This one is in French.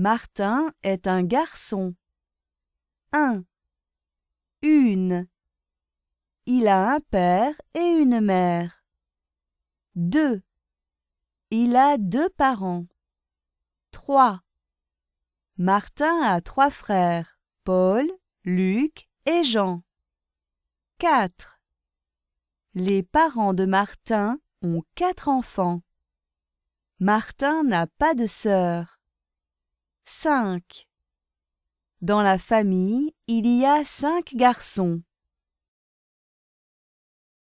Martin est un garçon. 1. une. Il a un père et une mère. 2. Il a deux parents. 3. Martin a trois frères, Paul, Luc et Jean. 4. Les parents de Martin ont quatre enfants. Martin n'a pas de sœur. 5. Dans la famille, il y a cinq garçons.